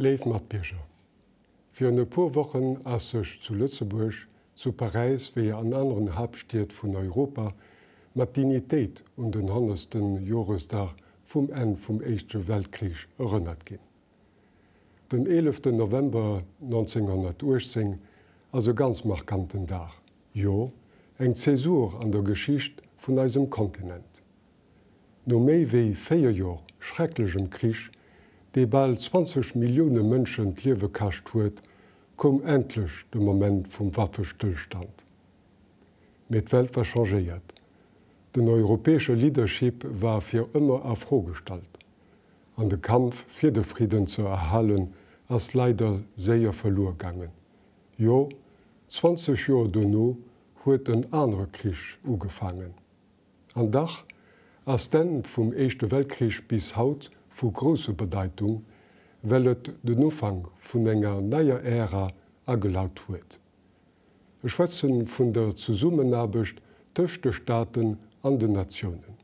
Leif Matbircher. Für eine paar Wochen ass sech zu Lützeburg, zu Paris wie an anderen Hauptstädten von Europa, mat Dignitéit und den 100. Jahrestag vom Ende vum Ersten Weltkrich erinnert ginn. Den 11. November 1918, also ganz markanten Tag, ja, eine Zäsur an der Geschichte von unserem Kontinent. No mehr wie vier Jahre schrecklegem Krieg dei bald 20 Millioune Mënschen d'Liewe kacht huet, kom entlech de Moment vum Waffestillstand. Met Welt war changeiert. Den europäesche Leadership war fir ëmmer afrostalt. An de Kampf fir de Frieden ze erhalen, ass leider séier verlorgangen. Jo, 20 Joer de no huet en anre Krich ugefangen. An Dach, ass den vum Eischchte Weltkrich bis hautut, vu grosse Bedeitung, wellt den Ufang vun enger naier Ärer agelaut huet. Schwetzen vun der Zusummenabecht töchte Staaten an den Nationen.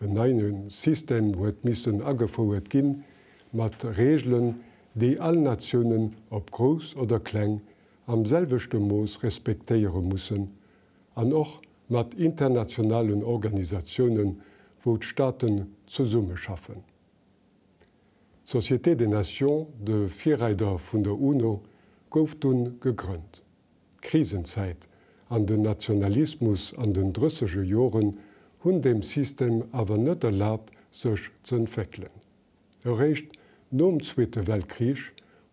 En einen System huet missen aggefouet ginn, mat Regeln, déi all Nationen op Gros oder Kkleng am selvechte Moos respektéiere mussssen, an och mat internationalen Organisationen, wo d Staaten zur Summe schaffen. Société des Nations de Vierreider vun der UNO gouftun gegrönnt. Krisenzeit an den Nationalismus an den drüssesche Joren hunn dem System awer nëtter lat sech zun fekle. Errecht nom Zwite Weltkrich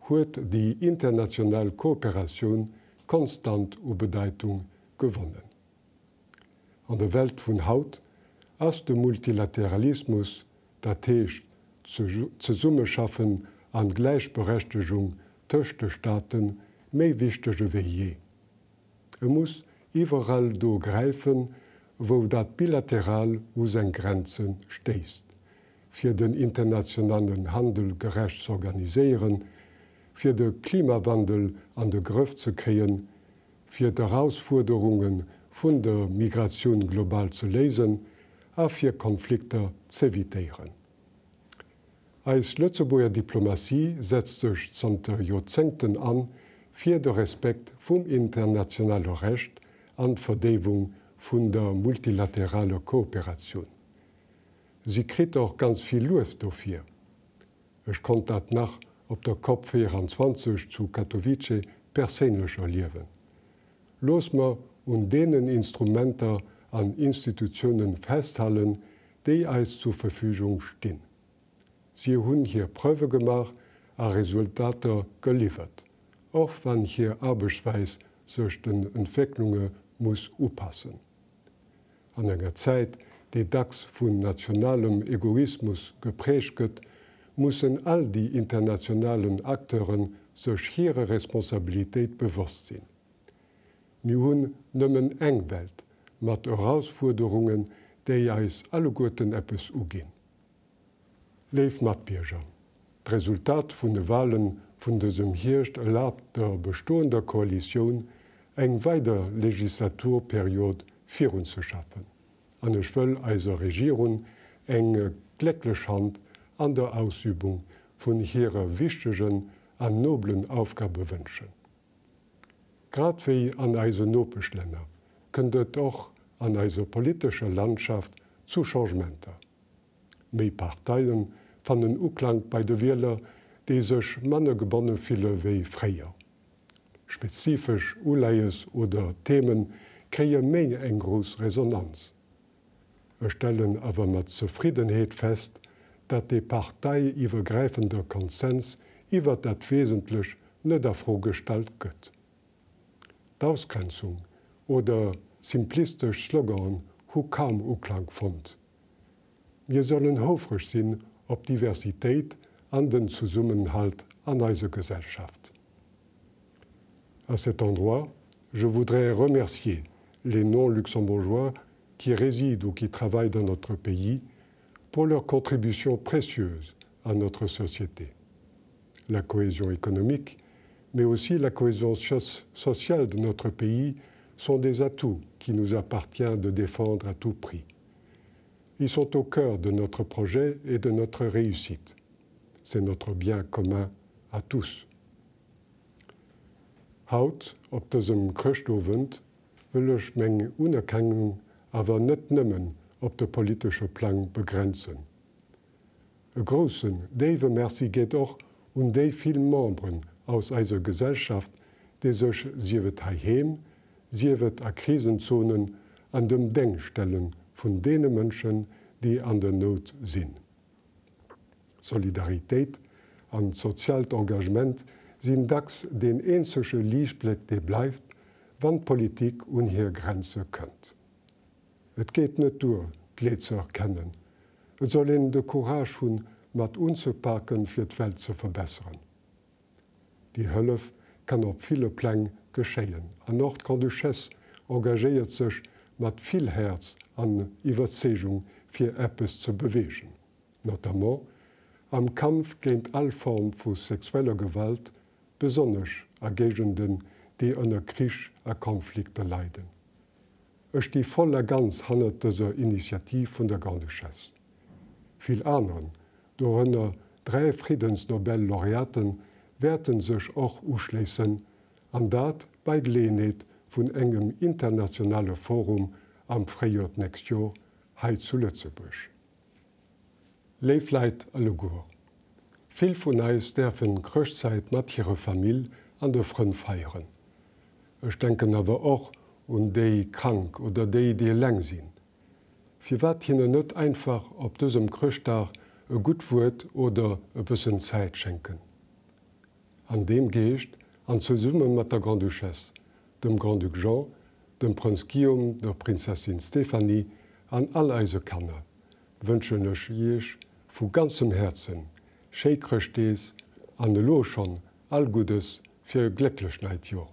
huet die internationale Kooperation konstant u Bedeitung gewonnen. An der Welt vun Haut ass dem Multilateralismus dat techt ze Summe schaffen an Gleichberechtigung töchte Staaten mehr wichtege wie je. Er muss überall do greifen, wo das bilateral aus den Grenzen steist, für den internationalen Handel gerecht zu organisieren, für den Klimawandel an den Griff zu kriegen, für die Herausforderungen von der Migration global zu lesen, auch für Konflikte zu evitieren. Als Lützeburger Diplomatie setzt sich seit Jahrzehnten an für den Respekt vum internationalen Recht an Verdeung vun der multilateralen Kooperation. Sie kriegt auch ganz viel Luft dafür. Ich konnte das nach op der cop 24 zu Katowice persönlich erleben. Los Losmer und denen Instrumente an Institutionen festhalten, die eis zur Verfügung stehen. Sie haben hier Prüfe gemacht, und Resultate geliefert. Auch wenn hier Arbeitsweis durch den Entwicklungen muss aufpassen. An einer Zeit, die DAX von nationalem Egoismus geprägt wird, müssen all die internationalen Akteuren sich ihrer Responsabilität bewusst sein. Wir haben eine Engwelt mit Herausforderungen, die uns alle guten etwas umgehen. Leif Matbierger. Das Resultat von den Wahlen von diesem Hicht erlaubt der bestehenden Koalition eine weitere Legislaturperiode für uns zu schaffen. Und ich will eiser also Regierung eine glückliche Hand an der Ausübung von hireer wichtigen und noblen Aufgabe Gerade wie an eisenopech also Länner könnte och an eiser also politischen Landschaft zu Changementen. méi Parteiien fan den Uland bei de Wler, dé sech manne gebonne file wéi fréier. Spezifisch Uleiies oder Themen kreie méi enggros Resonanz. Er stellen awer mat Zufriedenheet fest, dat de Partei iwwergreifender Konsens iwwer dat wesentlech net afro stalt gëtt. D'Ausgrenzung oder simplistisch Slogan hu kam Uklang fundt. Gesellschaft. À cet endroit, je voudrais remercier les non-luxembourgeois qui résident ou qui travaillent dans notre pays pour leur contribution précieuse à notre société. La cohésion économique, mais aussi la cohésion sociale de notre pays sont des atouts qui nous appartient de défendre à tout prix. Ils sont au cœur de notre projet et de notre réussite. C'est notre bien commun à tous. Haut ob op dësem will ich Menge Unerkennung aber nicht nëmmen ob de politische Plan begrenzen. E großen Dave Merci geht auch und déi vill Membren aus eiser Gesellschaft, die sich sie wird heim, sie wird an Krisenzonen an dem Denkstellen vun dee Mënschen, die an der Not sinn. Solidaritéit an sozialt Engagement sinn dacks den enzesche Liesplet dee bleif, wann Politik unhir Grenze kënnt. Et geht Natur kleet ze erkennen. Et soll en de Courage hun mat unzupacken fir d'Wel ze verbeeren. Die Hëllef kann op viele Pläng geschéien. An Nordkorduchesse engagéiert sech mat vill Herz an Überzeugung für etwas zu bewegen. Notamment am Kampf gegen alle Formen von sexueller Gewalt, besonders gegen den, die unter Krieg und Konflikte leiden. Ech die voller ganz dieser Initiative von der Grande Chasse. Viel anderen, do drei friedensnobel Friedensnobellaureaten werden sich auch ausschließen, an das bei Glenet von engem internationalen Forum am Fréiert näst Jo hei zule ze buch. Leiifleit alle Guer. Vill vun eis derfen Krchzeit matjere Famill an de Fën feieren. Ech denken awer och un déi krank oder déi dee leng sinn. Fi wat hinne nett einfach op dësem Krchdach e gut wuet oder e bëssen Zäit schenken. An dem Geicht an ze Summen mat der Grand Duchesse, dem Grand Duc Jean, dem Prinz Guillaume der Prinzessin Stephanie an all Eisisekanner. Wënschenech jeech vu ganzem Herzen, Schekrech dees an de Loo schon all Gudes fir glätlech Neitjoch.